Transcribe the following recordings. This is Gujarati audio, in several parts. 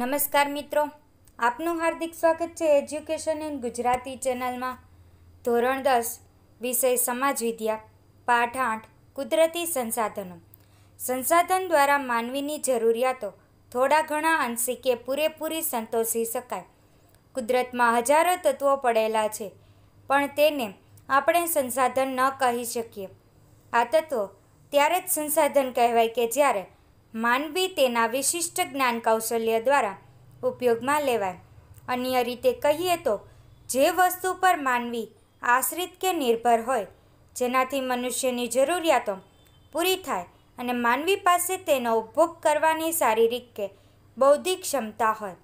નમસ્કાર મિત્રો આપનું હાર્દિક સ્વાગત છે એજ્યુકેશન ઇન ગુજરાતી ચેનલમાં ધોરણ દસ વિષય સમાજ વિદ્યા પાઠ આઠ કુદરતી સંસાધનો સંસાધન દ્વારા માનવીની જરૂરિયાતો થોડા ઘણા અંશે કે પૂરેપૂરી સંતોષી શકાય કુદરતમાં હજારો તત્વો પડેલા છે પણ તેને આપણે સંસાધન ન કહી શકીએ આ તત્વો ત્યારે જ સંસાધન કહેવાય કે જ્યારે માનવી તેના વિશિષ્ટ જ્ઞાન કૌશલ્ય દ્વારા ઉપયોગમાં લેવાય અન્ય રીતે કહીએ તો જે વસ્તુ પર માનવી આશ્રિત કે નિર્ભર હોય જેનાથી મનુષ્યની જરૂરિયાતો પૂરી થાય અને માનવી પાસે તેનો ઉપભોગ કરવાની શારીરિક કે બૌદ્ધિક ક્ષમતા હોય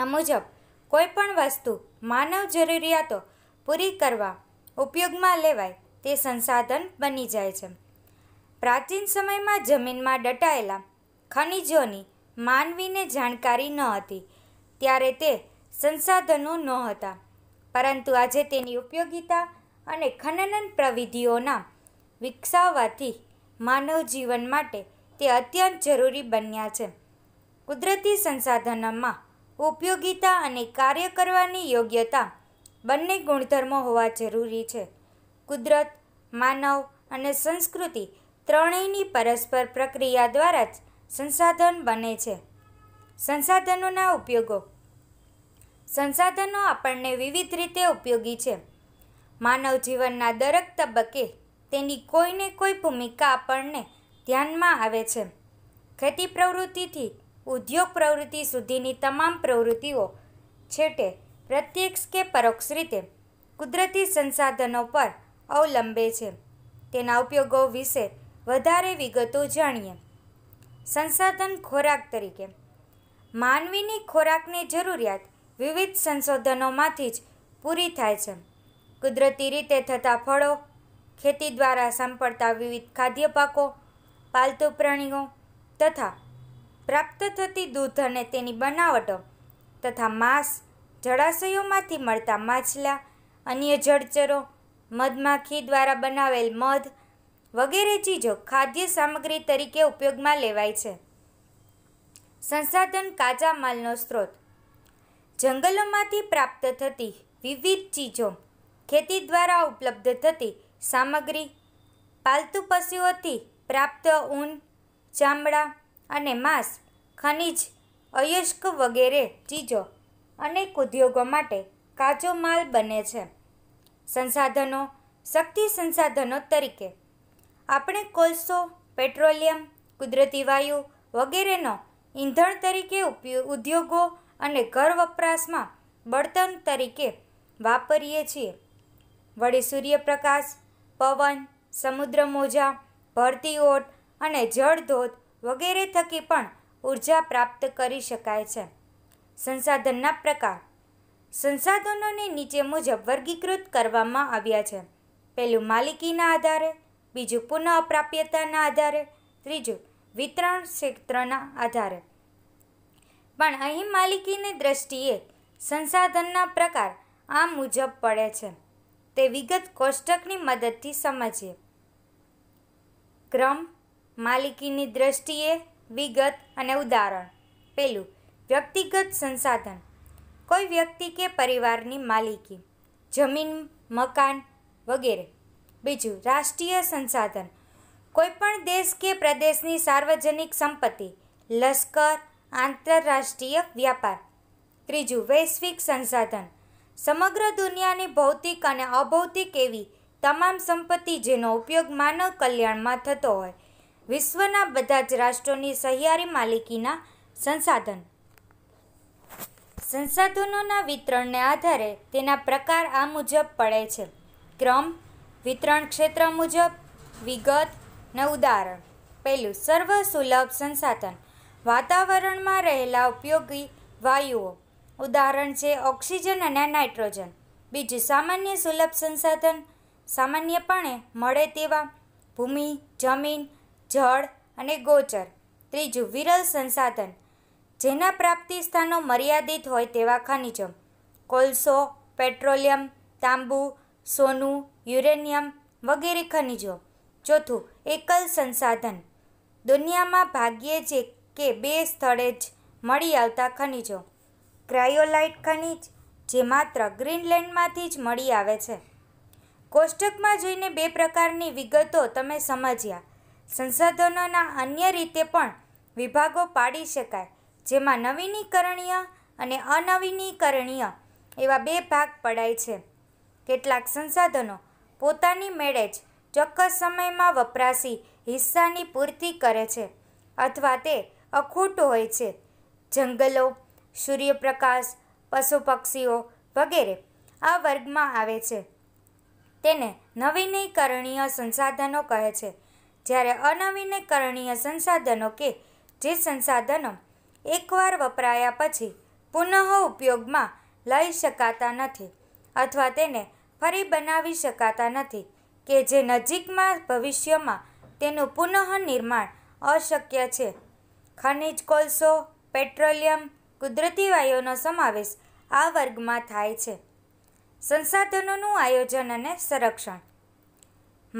આ મુજબ કોઈપણ વસ્તુ માનવ જરૂરિયાતો પૂરી કરવા ઉપયોગમાં લેવાય તે સંસાધન બની જાય છે પ્રાચીન સમયમાં જમીનમાં દટાયેલા ખનિજોની માનવીને જાણકારી ન હતી ત્યારે તે સંસાધનો નહોતા પરંતુ આજે તેની ઉપયોગિતા અને ખનનન પ્રવિધિઓના વિકસાવવાથી માનવ જીવન માટે તે અત્યંત જરૂરી બન્યા છે કુદરતી સંસાધનોમાં ઉપયોગિતા અને કાર્ય કરવાની યોગ્યતા બંને ગુણધર્મો હોવા જરૂરી છે કુદરત માનવ અને સંસ્કૃતિ ત્રણેયની પરસ્પર પ્રક્રિયા દ્વારા જ સંસાધન બને છે સંસાધનોના ઉપયોગો સંસાધનો આપણને વિવિધ રીતે ઉપયોગી છે માનવ જીવનના દરેક તબક્કે તેની કોઈને કોઈ ભૂમિકા આપણને ધ્યાનમાં આવે છે ખેતી પ્રવૃત્તિથી ઉદ્યોગ પ્રવૃત્તિ સુધીની તમામ પ્રવૃત્તિઓ છેટે પ્રત્યક્ષ કે પરોક્ષ રીતે કુદરતી સંસાધનો પર અવલંબે છે તેના ઉપયોગો વિશે વધારે વિગતો જાણીએ સંસાધન ખોરાક તરીકે માનવીની ખોરાકની જરૂરિયાત વિવિધ સંશોધનોમાંથી જ પૂરી થાય છે કુદરતી રીતે થતા ફળો ખેતી દ્વારા સાંપડતા વિવિધ ખાદ્ય પાકો પાલતુ પ્રાણીઓ તથા પ્રાપ્ત થતી દૂધ અને તેની બનાવટો તથા માંસ જળાશયોમાંથી મળતા માછલા અન્ય જળચરો મધમાખી દ્વારા બનાવેલ મધ વગેરે ચીજો ખાદ્ય સામગ્રી તરીકે ઉપયોગમાં લેવાય છે સંસાધન કાચા માલનો સ્ત્રોત જંગલોમાંથી પ્રાપ્ત થતી વિવિધ ચીજો ખેતી દ્વારા ઉપલબ્ધ થતી સામગ્રી પાલતુ પશુઓથી પ્રાપ્ત ઊન ચામડા અને માંસ ખનિજ અયસ્ક વગેરે ચીજો અનેક ઉદ્યોગો માટે કાચો માલ બને છે સંસાધનો શક્તિ સંસાધનો તરીકે આપણે કોલસો પેટ્રોલિયમ કુદરતી વાયુ વગેરેનો ઈંધણ તરીકે ઉદ્યોગો અને ઘર વપરાશમાં બળતણ તરીકે વાપરીએ છીએ વળી સૂર્યપ્રકાશ પવન સમુદ્ર મોજા ભરતી ઓટ અને જળધોધ વગેરે થકી પણ ઉર્જા પ્રાપ્ત કરી શકાય છે સંસાધનના પ્રકાર સંસાધનોને નીચે મુજબ વર્ગીકૃત કરવામાં આવ્યા છે પહેલું માલિકીના આધારે બીજું પુનઃ પ્રાપ્યતાના આધારે ત્રીજું વિતરણ ક્ષેત્રના આધારે પણ અહીં માલિકીની દ્રષ્ટિએ સંસાધનના પ્રકાર આ મુજબ પડે છે તે વિગત કોષ્ટકની મદદથી સમજીએ ક્રમ માલિકીની દ્રષ્ટિએ વિગત અને ઉદાહરણ પેલું વ્યક્તિગત સંસાધન કોઈ વ્યક્તિ કે પરિવારની માલિકી જમીન મકાન વગેરે બીજું રાષ્ટ્રીય સંસાધન કોઈપણ દેશ કે પ્રદેશની સાર્વજનિક સંપત્તિ લશ્કર આંતરરાષ્ટ્રીય વ્યાપાર ત્રીજું વૈશ્વિક સંસાધન સમગ્ર દુનિયાની ભૌતિક અને અભૌતિક એવી તમામ સંપત્તિ જેનો ઉપયોગ માનવ કલ્યાણમાં થતો હોય વિશ્વના બધા જ રાષ્ટ્રોની સહિયારી માલિકીના સંસાધન સંસાધનોના વિતરણને આધારે તેના પ્રકાર આ મુજબ પડે છે ક્રમ વિતરણ ક્ષેત્ર મુજબ વિગત વિગતના ઉદાહરણ પહેલું સર્વ સુલભ સંસાધન વાતાવરણમાં રહેલા ઉપયોગી વાયુઓ ઉદાહરણ છે ઓક્સિજન અને નાઇટ્રોજન બીજું સામાન્ય સુલભ સંસાધન સામાન્યપણે મળે તેવા ભૂમિ જમીન જળ અને ગોચર ત્રીજું વિરલ સંસાધન જેના પ્રાપ્તિ સ્થાનો મર્યાદિત હોય તેવા ખનિજો કોલસો પેટ્રોલિયમ તાંબુ સોનું યુરેનિયમ વગેરે ખનિજો ચોથું એકલ સંસાધન દુનિયામાં ભાગ્યે જે કે બે સ્થળે જ મળી આવતા ખનિજો ક્રાયોલાઇટ ખનિજ જે માત્ર ગ્રીનલેન્ડમાંથી જ મળી આવે છે કોષ્ટકમાં જોઈને બે પ્રકારની વિગતો તમે સમજ્યા સંસાધનોના અન્ય રીતે પણ વિભાગો પાડી શકાય જેમાં નવીનીકરણીય અને અનવીનીકરણીય એવા બે ભાગ પડાય છે કેટલાક સંસાધનો પોતાની મેળે જ ચોક્કસ સમયમાં વપરાશી હિસ્સાની પૂર્તિ કરે છે અથવા તે અખૂટ હોય છે જંગલો સૂર્યપ્રકાશ પશુ પક્ષીઓ વગેરે આ વર્ગમાં આવે છે તેને નવીનીકરણીય સંસાધનો કહે છે જ્યારે અનવીનીકરણીય સંસાધનો કે જે સંસાધનો એકવાર વપરાયા પછી પુનઃ ઉપયોગમાં લઈ શકાતા નથી અથવા તેને ફરી બનાવી શકાતા નથી કે જે નજીકમાં ભવિષ્યમાં તેનું પુનઃનિર્માણ અશક્ય છે ખનિજ કોલસો પેટ્રોલિયમ કુદરતી વાયુનો સમાવેશ આ વર્ગમાં થાય છે સંસાધનોનું આયોજન અને સંરક્ષણ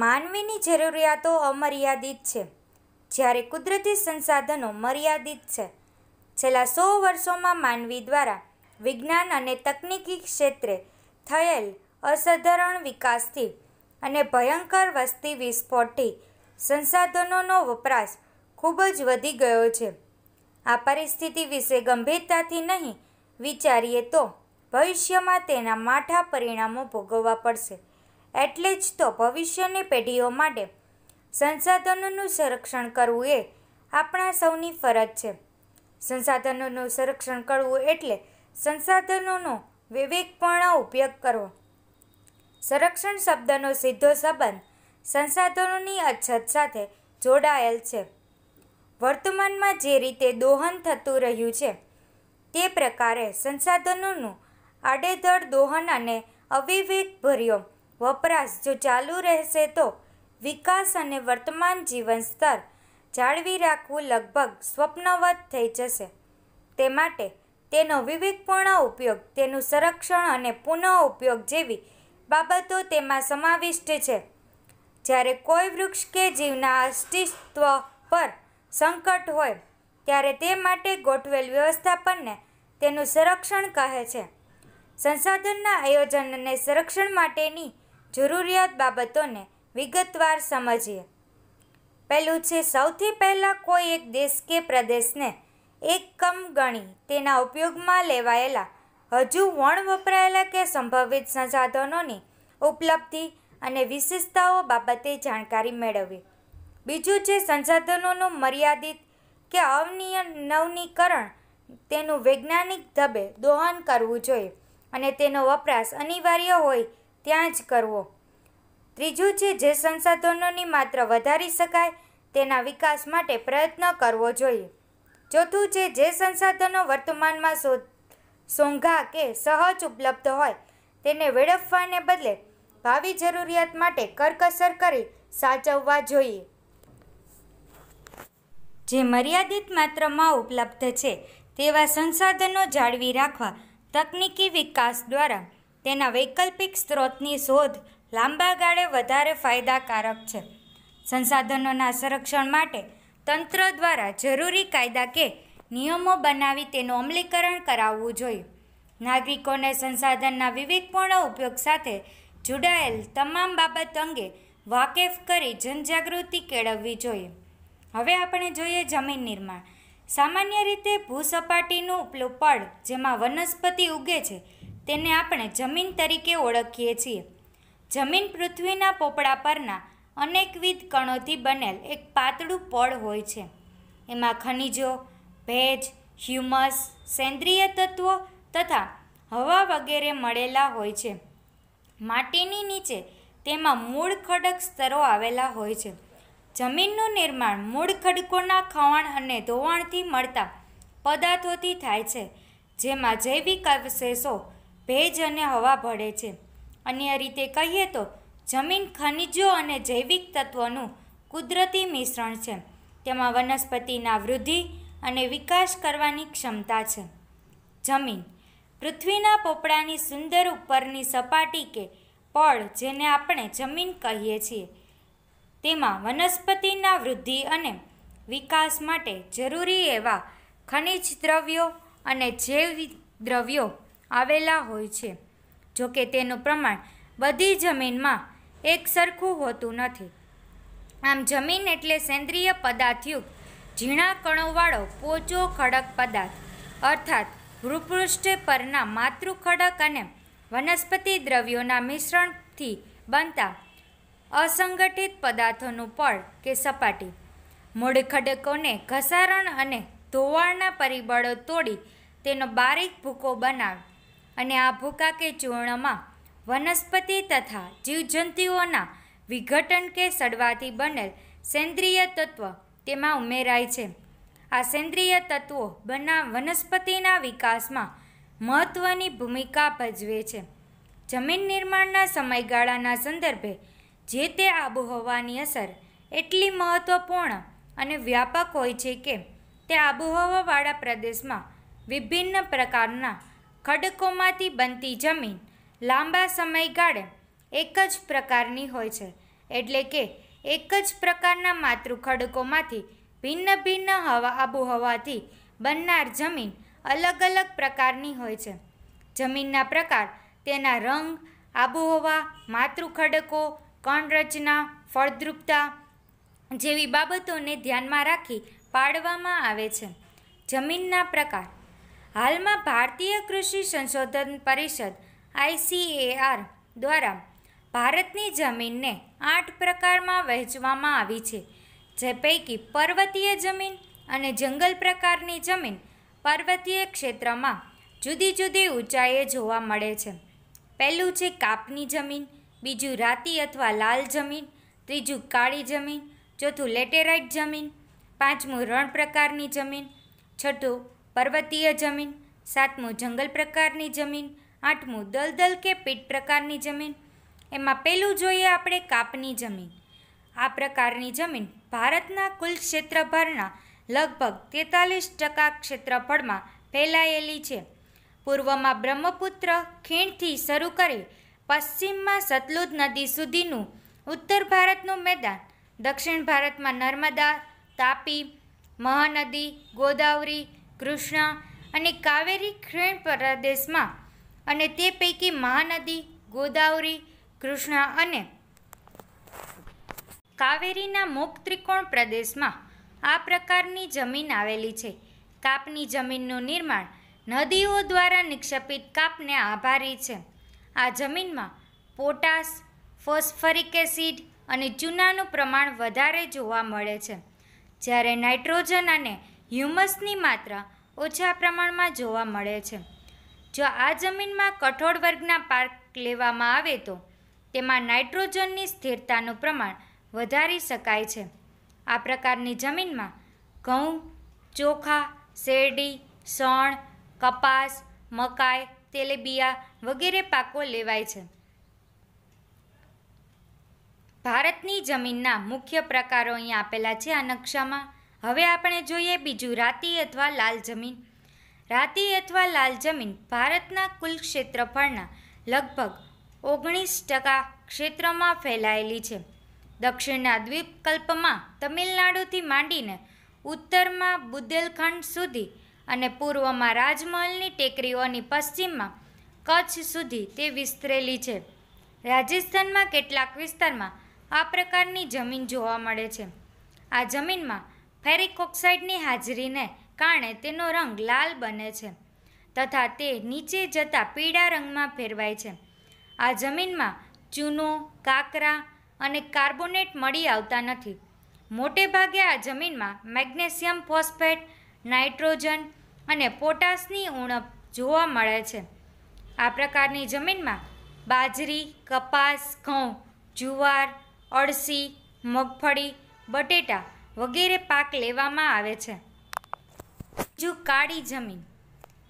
માનવીની જરૂરિયાતો અમર્યાદિત છે જ્યારે કુદરતી સંસાધનો મર્યાદિત છે છેલ્લા સો વર્ષોમાં માનવી દ્વારા વિજ્ઞાન અને તકનીકી ક્ષેત્રે થયેલ અસાધારણ વિકાસથી અને ભયંકર વસ્તી વિસ્ફોટથી સંસાધનોનો વપરાશ ખૂબ જ વધી ગયો છે આ પરિસ્થિતિ વિશે ગંભીરતાથી નહીં વિચારીએ તો ભવિષ્યમાં તેના માઠા પરિણામો ભોગવવા પડશે એટલે જ તો ભવિષ્યની પેઢીઓ માટે સંસાધનોનું સંરક્ષણ કરવું એ આપણા સૌની ફરજ છે સંસાધનોનું સંરક્ષણ કરવું એટલે સંસાધનોનો વિવેકપૂર્ણ ઉપયોગ કરવો સંરક્ષણ શબ્દનો સીધો સંબંધ સંસાધનોની અછત સાથે જોડાયેલ છે વર્તમાનમાં જે રીતે દોહન થતું રહ્યું છે તે પ્રકારે સંસાધનોનું આડેધડ દોહન અને અવિવેકભર્યો વપરાશ જો ચાલુ રહેશે તો વિકાસ અને વર્તમાન જીવન સ્તર જાળવી રાખવું લગભગ સ્વપ્નવત થઈ જશે તે માટે તેનો વિવેકપૂર્ણ ઉપયોગ તેનું સંરક્ષણ અને પુનઃ ઉપયોગ જેવી બાબતો તેમાં સમાવિષ્ટ છે જ્યારે કોઈ વૃક્ષ કે જીવના અસ્તિત્વ પર સંકટ હોય ત્યારે તે માટે ગોઠવેલ વ્યવસ્થાપનને તેનું સંરક્ષણ કહે છે સંસાધનના આયોજનને સંરક્ષણ માટેની જરૂરિયાત બાબતોને વિગતવાર સમજીએ પહેલું છે સૌથી પહેલાં કોઈ એક દેશ કે પ્રદેશને એક કમ ગણી તેના ઉપયોગમાં લેવાયેલા હજુ વણ વપરાયેલા કે સંભવિત સંસાધનોની ઉપલબ્ધિ અને વિશેષતાઓ બાબતે જાણકારી મેળવવી બીજું છે સંસાધનોનું મર્યાદિત કે અવનિય નવનીકરણ તેનું વૈજ્ઞાનિક ધબે દોહન કરવું જોઈએ અને તેનો વપરાશ અનિવાર્ય હોય ત્યાં જ કરવો ત્રીજું છે જે સંસાધનોની માત્ર વધારી શકાય તેના વિકાસ માટે પ્રયત્ન કરવો જોઈએ ચોથું છે જે સંસાધનો વર્તમાનમાં શોધ સોંઘા કે સહજ ઉપલબ્ધ હોય તેને વેડફવાને બદલે ભાવિ જરૂરિયાત માટે કરકસર કરી સાચવવા જોઈએ જે મર્યાદિત માત્રામાં ઉપલબ્ધ છે તેવા સંસાધનો જાળવી રાખવા તકનિકી વિકાસ દ્વારા તેના વૈકલ્પિક સ્ત્રોતની શોધ લાંબા ગાળે વધારે ફાયદાકારક છે સંસાધનોના સંરક્ષણ માટે તંત્ર દ્વારા જરૂરી કાયદા કે નિયમો બનાવી તેનું અમલીકરણ કરાવવું જોઈએ નાગરિકોને સંસાધનના વિવેકપૂર્ણ ઉપયોગ સાથે જોડાયેલ તમામ બાબત અંગે વાકેફ કરી જનજાગૃતિ કેળવવી જોઈએ હવે આપણે જોઈએ જમીન નિર્માણ સામાન્ય રીતે ભૂસપાટીનું ઉપલું પડ જેમાં વનસ્પતિ ઉગે છે તેને આપણે જમીન તરીકે ઓળખીએ છીએ જમીન પૃથ્વીના પોપડા પરના અનેકવિધ કણોથી બનેલ એક પાતળું પડ હોય છે એમાં ખનિજો ભેજ હ્યુમસ સેન્દ્રિય તત્વો તથા હવા વગેરે મળેલા હોય છે માટીની નીચે તેમાં મૂળ ખડક સ્તરો આવેલા હોય છે જમીનનું નિર્માણ મૂળ ખડકોના ખવાણ અને ધોવાણથી મળતા પદાર્થોથી થાય છે જેમાં જૈવિક અવશેષો ભેજ અને હવા ભળે છે અન્ય રીતે કહીએ તો જમીન ખનિજો અને જૈવિક તત્વોનું કુદરતી મિશ્રણ છે તેમાં વનસ્પતિના વૃદ્ધિ અને વિકાસ કરવાની ક્ષમતા છે જમીન પૃથ્વીના પોપડાની સુંદર ઉપરની સપાટી કે પળ જેને આપણે જમીન કહીએ છીએ તેમાં વનસ્પતિના વૃદ્ધિ અને વિકાસ માટે જરૂરી એવા ખનિજ દ્રવ્યો અને જૈવ દ્રવ્યો આવેલા હોય છે જોકે તેનું પ્રમાણ બધી જમીનમાં એક સરખું હોતું નથી આમ જમીન એટલે સેન્દ્રિય પદાર્થયુક્ત ઝીણા કણોવાળો પોચો ખડક પદાર્થ અર્થાત ભૂપૃષ્ઠ પરના માતૃ ખડક અને વનસ્પતિ દ્રવ્યોના મિશ્રણથી બનતા અસંગઠિત પદાર્થોનું પળ કે સપાટી મૂળ ખડકોને ઘસારણ અને ધોવાણના પરિબળો તોડી તેનો બારીક ભૂકો બનાવે અને આ ભૂકા કે ચૂર્ણમાં વનસ્પતિ તથા જીવજંતુઓના વિઘટન કે સડવાથી બનેલ સેન્દ્રિય તત્વ તેમાં ઉમેરાય છે આ સેન્દ્રિય તત્વો બના વનસ્પતિના વિકાસમાં મહત્ત્વની ભૂમિકા ભજવે છે જમીન નિર્માણના સમયગાળાના સંદર્ભે જે તે આબોહવાની અસર એટલી મહત્ત્વપૂર્ણ અને વ્યાપક હોય છે કે તે આબોહવાવાળા પ્રદેશમાં વિભિન્ન પ્રકારના ખડકોમાંથી બનતી જમીન લાંબા સમયગાળે એક જ પ્રકારની હોય છે એટલે કે એક જ પ્રકારના માતૃ ખડકોમાંથી ભિન્ન ભિન્ન હવા આબોહવાથી બનનાર જમીન અલગ અલગ પ્રકારની હોય છે જમીનના પ્રકાર તેના રંગ આબોહવા માતૃ ખડકો કણરચના ફળદ્રુપતા જેવી બાબતોને ધ્યાનમાં રાખી પાડવામાં આવે છે જમીનના પ્રકાર હાલમાં ભારતીય કૃષિ સંશોધન પરિષદ આઈસીએઆર દ્વારા ભારતની જમીનને આઠ પ્રકારમાં વહેંચવામાં આવી છે જે પૈકી પર્વતીય જમીન અને જંગલ પ્રકારની જમીન પર્વતીય ક્ષેત્રમાં જુદી જુદી ઊંચાઈએ જોવા મળે છે પહેલું છે કાપની જમીન બીજું રાતી અથવા લાલ જમીન ત્રીજું કાળી જમીન ચોથું લેટેરાઇટ જમીન પાંચમું રણ પ્રકારની જમીન છઠ્ઠું પર્વતીય જમીન સાતમું જંગલ પ્રકારની જમીન આઠમું દલદલ કે પીટ પ્રકારની જમીન એમાં પહેલું જોઈએ આપણે કાપની જમીન આ પ્રકારની જમીન ભારતના કુલ ક્ષેત્રભરના લગભગ તેતાલીસ ટકા ક્ષેત્રફળમાં ફેલાયેલી છે પૂર્વમાં બ્રહ્મપુત્ર ખીણથી શરૂ કરી પશ્ચિમમાં સતલુજ નદી સુધીનું ઉત્તર ભારતનું મેદાન દક્ષિણ ભારતમાં નર્મદા તાપી મહાનદી ગોદાવરી કૃષ્ણા અને કાવેરી ખીણ પ્રદેશમાં અને તે પૈકી મહાનદી ગોદાવરી કૃષ્ણ અને કાવેરીના મુખ ત્રિકોણ પ્રદેશમાં આ પ્રકારની જમીન આવેલી છે કાપની જમીનનું નિર્માણ નદીઓ દ્વારા નિક્ષેપિત કાપને આભારી છે આ જમીનમાં પોટાસ ફોસ્ફરિક એસિડ અને ચૂનાનું પ્રમાણ વધારે જોવા મળે છે જ્યારે નાઇટ્રોજન અને હ્યુમસની માત્રા ઓછા પ્રમાણમાં જોવા મળે છે જો આ જમીનમાં કઠોળ વર્ગના પાક લેવામાં આવે તો તેમાં નાઇટ્રોજનની સ્થિરતાનું પ્રમાણ વધારી શકાય છે આ પ્રકારની જમીનમાં ઘઉં ચોખા શેરડી સણ કપાસ મકાઈ તેલેબિયા વગેરે પાકો લેવાય છે ભારતની જમીનના મુખ્ય પ્રકારો અહીં આપેલા છે આ નકશામાં હવે આપણે જોઈએ બીજું રાતી અથવા લાલ જમીન રાતી અથવા લાલ જમીન ભારતના કુલ ક્ષેત્રફળના લગભગ ઓગણીસ ટકા ક્ષેત્રમાં ફેલાયેલી છે દક્ષિણના દ્વીપકલ્પમાં તમિલનાડુથી માંડીને ઉત્તરમાં બુંદેલખંડ સુધી અને પૂર્વમાં રાજમહલની ટેકરીઓની પશ્ચિમમાં કચ્છ સુધી તે વિસ્તરેલી છે રાજસ્થાનમાં કેટલાક વિસ્તારમાં આ પ્રકારની જમીન જોવા મળે છે આ જમીનમાં ફેરિક ઓક્સાઇડની હાજરીને કારણે તેનો રંગ લાલ બને છે તથા તે નીચે જતાં પીળા રંગમાં ફેરવાય છે આ જમીનમાં ચૂનો કાકરા અને કાર્બોનેટ મળી આવતા નથી મોટેભાગે આ જમીનમાં મેગ્નેશિયમ ફોસ્ફેટ નાઇટ્રોજન અને પોટાશની ઉણપ જોવા મળે છે આ પ્રકારની જમીનમાં બાજરી કપાસ ઘઉં જુવાર અળસી મગફળી બટેટા વગેરે પાક લેવામાં આવે છે બીજું કાળી જમીન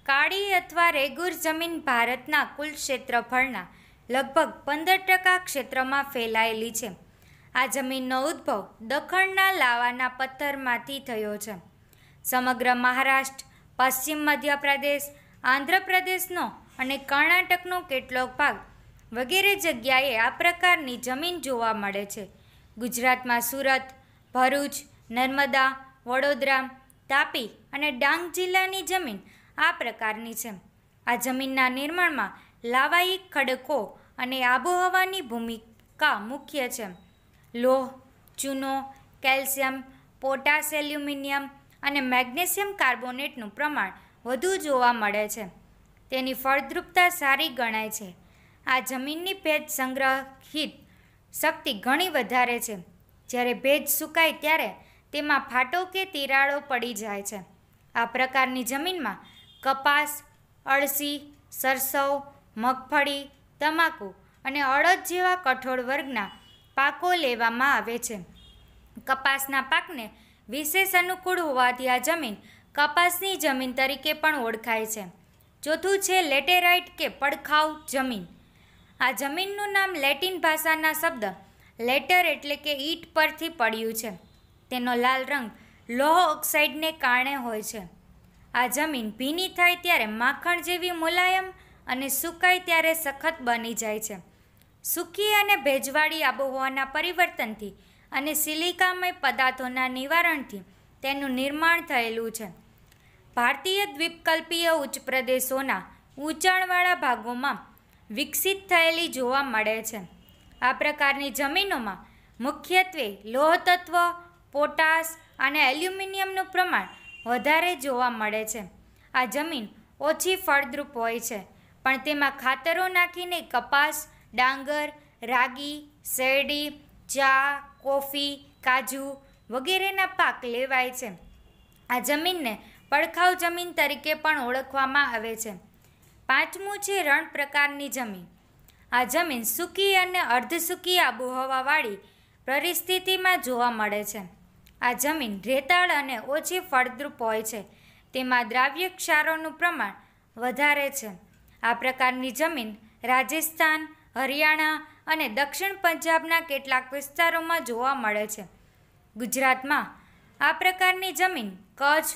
કાળી અથવા રેગુર જમીન ભારતના કુલ ક્ષેત્રફળના લગભગ પંદર ટકા ક્ષેત્રમાં ફેલાયેલી છે આ જમીનનો ઉદ્ભવ દખણના લાવાના પથ્થરમાંથી થયો છે સમગ્ર મહારાષ્ટ્ર પશ્ચિમ મધ્યપ્રદેશ આંધ્રપ્રદેશનો અને કર્ણાટકનો કેટલોક ભાગ વગેરે જગ્યાએ આ પ્રકારની જમીન જોવા મળે છે ગુજરાતમાં સુરત ભરૂચ નર્મદા વડોદરા તાપી અને ડાંગ જિલ્લાની જમીન આ પ્રકારની છે આ જમીનના નિર્માણમાં લાવાયિક ખડકો અને આબોહવાની ભૂમિકા મુખ્ય છે લોહ ચૂનો કેલ્શિયમ પોટાશ એલ્યુમિનિયમ અને મેગ્નેશિયમ કાર્બોનેટનું પ્રમાણ વધુ જોવા મળે છે તેની ફળદ્રુપતા સારી ગણાય છે આ જમીનની ભેજ સંગ્રહિત શક્તિ ઘણી વધારે છે જ્યારે ભેજ સુકાય ત્યારે તેમાં ફાટો કે તિરાડો પડી જાય છે આ પ્રકારની જમીનમાં કપાસ અળસી સરસવ મગફળી તમાકુ અને અડદ જેવા કઠોળ વર્ગના પાકો લેવામાં આવે છે કપાસના પાકને વિશેષ અનુકૂળ હોવાથી આ જમીન કપાસની જમીન તરીકે પણ ઓળખાય છે ચોથું છે લેટેરાઇટ કે પડખાવ જમીન આ જમીનનું નામ લેટિન ભાષાના શબ્દ લેટર એટલે કે ઈટ પરથી પડ્યું છે તેનો લાલ રંગ લોહ ઓક્સાઇડને કારણે હોય છે આ જમીન ભીની થાય ત્યારે માખણ જેવી મુલાયમ અને સુકાય ત્યારે સખત બની જાય છે સૂકી અને ભેજવાળી આબોહવાના પરિવર્તનથી અને સિલિકામય પદાર્થોના નિવારણથી તેનું નિર્માણ થયેલું છે ભારતીય દ્વીપકલ્પીય ઉચ્ચ પ્રદેશોના ઊંચાણવાળા ભાગોમાં વિકસિત થયેલી જોવા મળે છે આ પ્રકારની જમીનોમાં મુખ્યત્વે લોહતત્વ પોટાશ અને એલ્યુમિનિયમનું પ્રમાણ વધારે જોવા મળે છે આ જમીન ઓછી ફળદ્રુપ હોય છે પણ તેમાં ખાતરો નાખીને કપાસ ડાંગર રાગી શેરડી ચા કોફી કાજુ વગેરેના પાક લેવાય છે આ જમીનને પડખાવ જમીન તરીકે પણ ઓળખવામાં આવે છે પાંચમું છે રણ પ્રકારની જમીન આ જમીન સૂકી અને અર્ધ સૂકી આબોહવાવાળી પરિસ્થિતિમાં જોવા મળે છે આ જમીન રેતાળ અને ઓછી ફળદ્રુપ હોય છે તેમાં દ્રાવ્ય ક્ષારોનું પ્રમાણ વધારે છે આ પ્રકારની જમીન રાજસ્થાન હરિયાણા અને દક્ષિણ પંજાબના કેટલાક વિસ્તારોમાં જોવા મળે છે ગુજરાતમાં આ પ્રકારની જમીન કચ્છ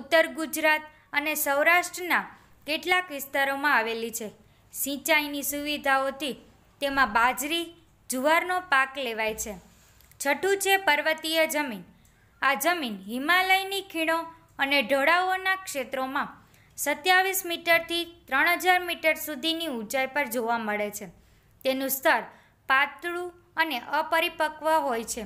ઉત્તર ગુજરાત અને સૌરાષ્ટ્રના કેટલાક વિસ્તારોમાં આવેલી છે સિંચાઈની સુવિધાઓથી તેમાં બાજરી જુવારનો પાક લેવાય છે છઠ્ઠું છે પર્વતીય જમીન આ જમીન હિમાલયની ખીણો અને ઢોળાવોના ક્ષેત્રોમાં સત્યાવીસ મીટરથી ત્રણ હજાર મીટર સુધીની ઊંચાઈ પર જોવા મળે છે તેનું સ્તર પાતળું અને અપરિપક્વ હોય છે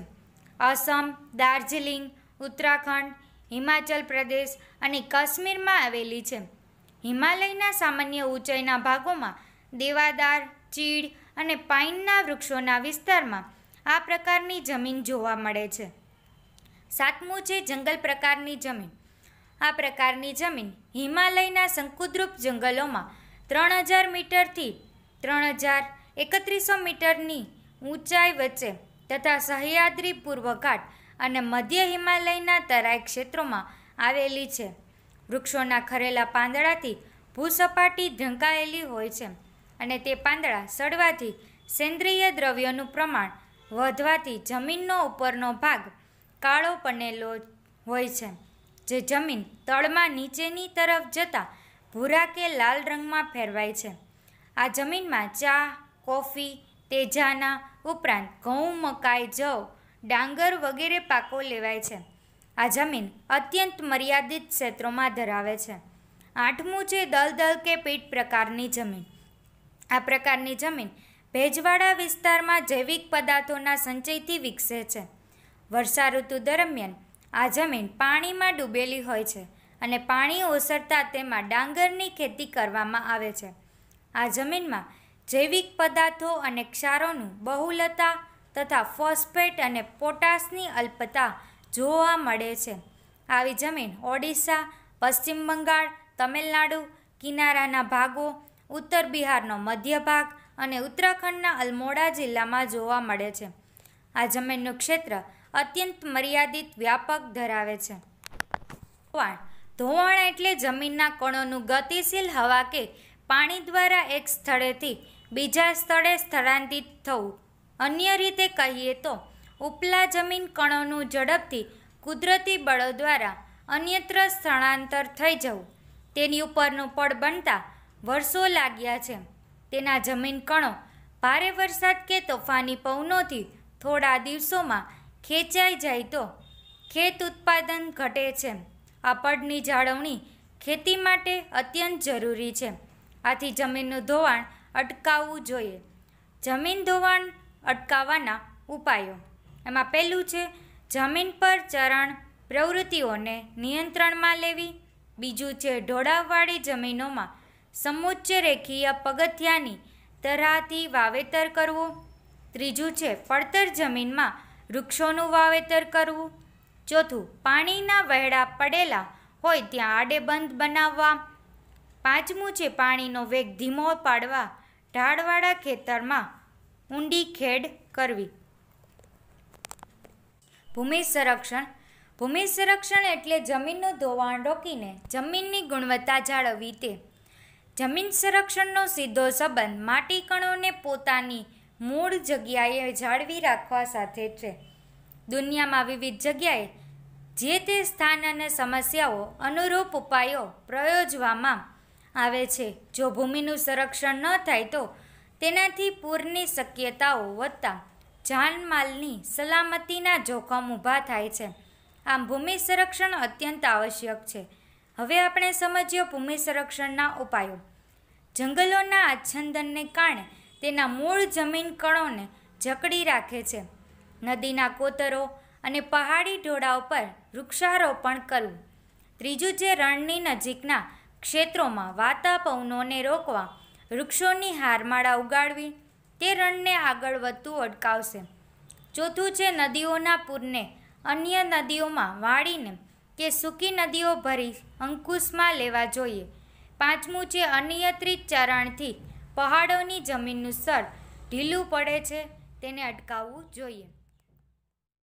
અસમ દાર્જિલિંગ ઉત્તરાખંડ હિમાચલ પ્રદેશ અને કાશ્મીરમાં આવેલી છે હિમાલયના સામાન્ય ઊંચાઈના ભાગોમાં દેવાદાર ચીડ અને પાઇનના વૃક્ષોના વિસ્તારમાં આ પ્રકારની જમીન જોવા મળે છે સાતમું છે જંગલ પ્રકારની જમીન આ પ્રકારની જમીન હિમાલયના શંકુદ્રુપ જંગલોમાં ત્રણ હજાર મીટરથી ત્રણ હજાર એકત્રીસો મીટરની ઊંચાઈ વચ્ચે તથા સહયાદ્રી પૂર્વ અને મધ્ય હિમાલયના તરાઈ ક્ષેત્રોમાં આવેલી છે વૃક્ષોના ખરેલા પાંદડાથી ભૂસપાટી ઢંકાયેલી હોય છે અને તે પાંદડા સડવાથી સેન્દ્રિય દ્રવ્યોનું પ્રમાણ વધવાથી જમીનનો ઉપરનો ભાગ કાળો પનેલો હોય છે જે જમીન તળમાં નીચેની તરફ જતાં ભૂરા કે લાલ રંગમાં ફેરવાય છે આ જમીનમાં ચા કોફી તેજાના ઉપરાંત ઘઉં મકાઈ જવ ડાંગર વગેરે પાકો લેવાય છે આ જમીન અત્યંત મર્યાદિત ક્ષેત્રોમાં ધરાવે છે આઠમું છે દલદલ કે પીઠ પ્રકારની જમીન આ પ્રકારની જમીન ભેજવાળા વિસ્તારમાં જૈવિક પદાર્થોના સંચયથી વિકસે છે વર્ષા ઋતુ દરમિયાન આ જમીન પાણીમાં ડૂબેલી હોય છે અને પાણી ઓસરતા તેમાં ડાંગરની ખેતી કરવામાં આવે છે આ જમીનમાં જૈવિક પદાર્થો અને ક્ષારોનું બહુલતા તથા ફોસ્ફેટ અને પોટાશની અલ્પતા જોવા મળે છે આવી જમીન ઓડિશા પશ્ચિમ બંગાળ તમિલનાડુ કિનારાના ભાગો ઉત્તર બિહારનો મધ્ય ભાગ અને ઉત્તરાખંડના અલમોડા જિલ્લામાં જોવા મળે છે આ જમીનનું ક્ષેત્ર અત્યંત મર્યાદિત વ્યાપક ધરાવે છે ધોવાણ ધોવાણ એટલે જમીનના કણોનું ગતિશીલ હવા કે પાણી દ્વારા એક સ્થળેથી બીજા સ્થળે સ્થળાંતરિત થવું અન્ય રીતે કહીએ તો ઉપલા જમીન કણોનું ઝડપથી કુદરતી બળો દ્વારા અન્યત્ર સ્થળાંતર થઈ જવું તેની ઉપરનું પડ બનતા વર્ષો લાગ્યા છે તેના જમીન કણો ભારે વરસાદ કે તોફાની પવનોથી થોડા દિવસોમાં ખેંચાઈ જાય તો ખેત ઉત્પાદન ઘટે છે આપડની જાળવણી ખેતી માટે અત્યંત જરૂરી છે આથી જમીનનું ધોવાણ અટકાવવું જોઈએ જમીન ધોવાણ અટકાવવાના ઉપાયો એમાં પહેલું છે જમીન પર ચરણ પ્રવૃત્તિઓને નિયંત્રણમાં લેવી બીજું છે ઢોળાવવાળી જમીનોમાં સમુચ્ચ રેખીય પગથિયાની તરાહથી વાવેતર કરવું ત્રીજું છે પડતર જમીનમાં વૃક્ષોનું વાવેતર કરવું ચોથું પાણીના વહેળા પડેલા હોય ત્યાં આડેબંધ બનાવવા પાંચમું છે પાણીનો વેગ ધીમો પાડવા ઢાળવાળા ખેતરમાં ઊંડી ખેડ કરવી ભૂમિ સંરક્ષણ ભૂમિ સંરક્ષણ એટલે જમીનનું ધોવાણ રોકીને જમીનની ગુણવત્તા જાળવવી તે જમીન સંરક્ષણનો સીધો સંબંધ માટી કણોને પોતાની મૂળ જગ્યાએ જાળવી રાખવા સાથે છે દુનિયામાં વિવિધ જગ્યાએ જે તે સ્થાન અને સમસ્યાઓ અનુરૂપ ઉપાયો પ્રયોજવામાં આવે છે જો ભૂમિનું સંરક્ષણ ન થાય તો તેનાથી પૂરની શક્યતાઓ વધતા જાનમાલની સલામતીના જોખમ ઊભા થાય છે આમ ભૂમિ સંરક્ષણ અત્યંત આવશ્યક છે હવે આપણે સમજીએ ભૂમિ સંરક્ષણના ઉપાયો જંગલોના આચ્છંદનને કારણે તેના મૂળ જમીન કણોને જકડી રાખે છે નદીના કોતરો અને પહાડી ઢોળાવ પર વૃક્ષારોપણ કરવું ત્રીજું છે રણની નજીકના ક્ષેત્રોમાં વાતાપવનોને રોકવા વૃક્ષોની હારમાળા ઉગાડવી તે રણને આગળ વધતું અટકાવશે ચોથું છે નદીઓના પૂરને અન્ય નદીઓમાં વાળીને કે સૂકી નદીઓ ભરી અંકુશમાં લેવા જોઈએ પાંચમું છે અનિયંત્રિત ચરણથી પહાડોની જમીનનું સ્તર ઢીલું પડે છે તેને અટકાવવું જોઈએ